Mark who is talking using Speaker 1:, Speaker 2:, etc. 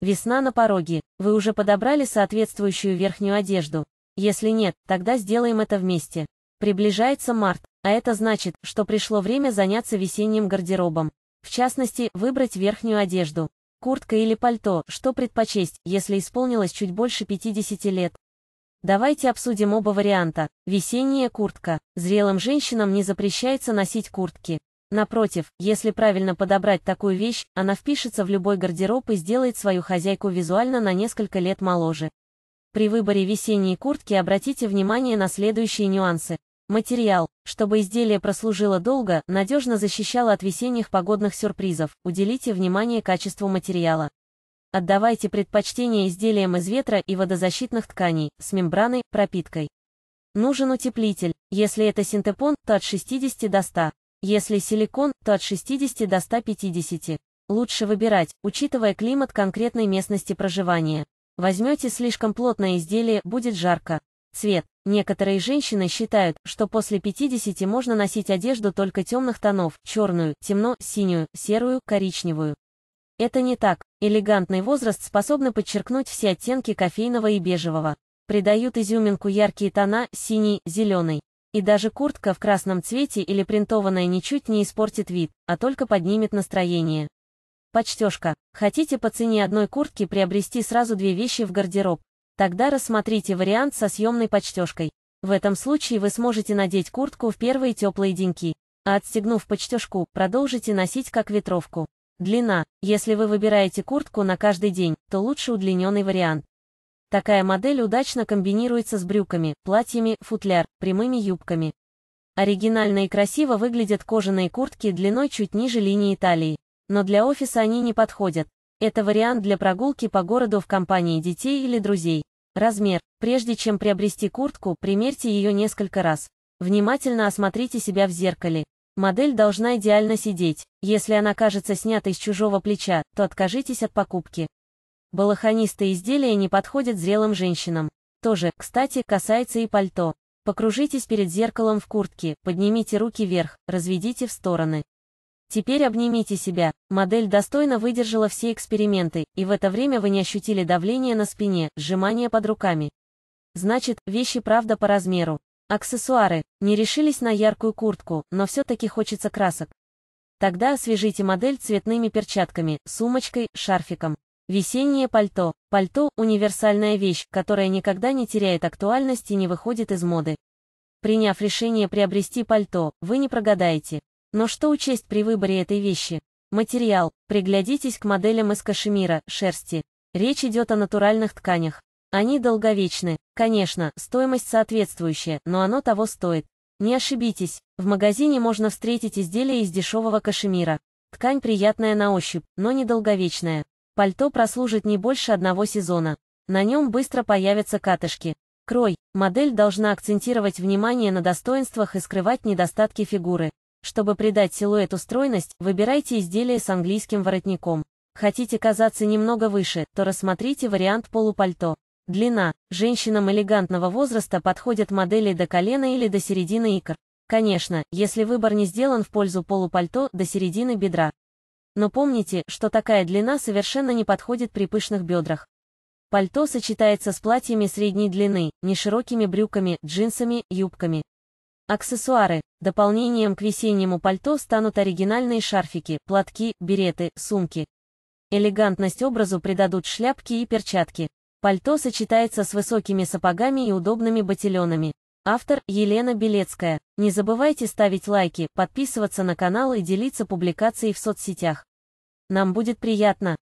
Speaker 1: Весна на пороге. Вы уже подобрали соответствующую верхнюю одежду? Если нет, тогда сделаем это вместе. Приближается март, а это значит, что пришло время заняться весенним гардеробом. В частности, выбрать верхнюю одежду. Куртка или пальто, что предпочесть, если исполнилось чуть больше 50 лет. Давайте обсудим оба варианта. Весенняя куртка. Зрелым женщинам не запрещается носить куртки. Напротив, если правильно подобрать такую вещь, она впишется в любой гардероб и сделает свою хозяйку визуально на несколько лет моложе. При выборе весенней куртки обратите внимание на следующие нюансы. Материал, чтобы изделие прослужило долго, надежно защищало от весенних погодных сюрпризов, уделите внимание качеству материала. Отдавайте предпочтение изделиям из ветра и водозащитных тканей, с мембраной, пропиткой. Нужен утеплитель, если это синтепон, то от 60 до 100. Если силикон, то от 60 до 150. Лучше выбирать, учитывая климат конкретной местности проживания. Возьмете слишком плотное изделие, будет жарко. Цвет. Некоторые женщины считают, что после 50 можно носить одежду только темных тонов, черную, темно-синюю, серую, коричневую. Это не так. Элегантный возраст способны подчеркнуть все оттенки кофейного и бежевого. Придают изюминку яркие тона, синий, зеленый. И даже куртка в красном цвете или принтованная ничуть не испортит вид, а только поднимет настроение. Почтежка. Хотите по цене одной куртки приобрести сразу две вещи в гардероб? Тогда рассмотрите вариант со съемной почтежкой. В этом случае вы сможете надеть куртку в первые теплые деньки, а отстегнув почтежку, продолжите носить как ветровку. Длина. Если вы выбираете куртку на каждый день, то лучше удлиненный вариант. Такая модель удачно комбинируется с брюками, платьями, футляр, прямыми юбками. Оригинально и красиво выглядят кожаные куртки длиной чуть ниже линии талии. Но для офиса они не подходят. Это вариант для прогулки по городу в компании детей или друзей. Размер. Прежде чем приобрести куртку, примерьте ее несколько раз. Внимательно осмотрите себя в зеркале. Модель должна идеально сидеть. Если она кажется снятой с чужого плеча, то откажитесь от покупки. Балаханистые изделия не подходят зрелым женщинам. Тоже, кстати, касается и пальто. Покружитесь перед зеркалом в куртке, поднимите руки вверх, разведите в стороны. Теперь обнимите себя. Модель достойно выдержала все эксперименты, и в это время вы не ощутили давления на спине, сжимания под руками. Значит, вещи правда по размеру. Аксессуары. Не решились на яркую куртку, но все-таки хочется красок. Тогда освежите модель цветными перчатками, сумочкой, шарфиком. Весеннее пальто. Пальто – универсальная вещь, которая никогда не теряет актуальности и не выходит из моды. Приняв решение приобрести пальто, вы не прогадаете. Но что учесть при выборе этой вещи? Материал. Приглядитесь к моделям из кашемира, шерсти. Речь идет о натуральных тканях. Они долговечны. Конечно, стоимость соответствующая, но оно того стоит. Не ошибитесь, в магазине можно встретить изделия из дешевого кашемира. Ткань приятная на ощупь, но недолговечная. Пальто прослужит не больше одного сезона. На нем быстро появятся катышки. Крой. Модель должна акцентировать внимание на достоинствах и скрывать недостатки фигуры. Чтобы придать силуэту стройность, выбирайте изделие с английским воротником. Хотите казаться немного выше, то рассмотрите вариант полупальто. Длина. Женщинам элегантного возраста подходят модели до колена или до середины икр. Конечно, если выбор не сделан в пользу полупальто до середины бедра но помните, что такая длина совершенно не подходит при пышных бедрах. Пальто сочетается с платьями средней длины, неширокими брюками, джинсами, юбками. Аксессуары. Дополнением к весеннему пальто станут оригинальные шарфики, платки, береты, сумки. Элегантность образу придадут шляпки и перчатки. Пальто сочетается с высокими сапогами и удобными ботиленами. Автор Елена Белецкая. Не забывайте ставить лайки, подписываться на канал и делиться публикацией в соцсетях. Нам будет приятно.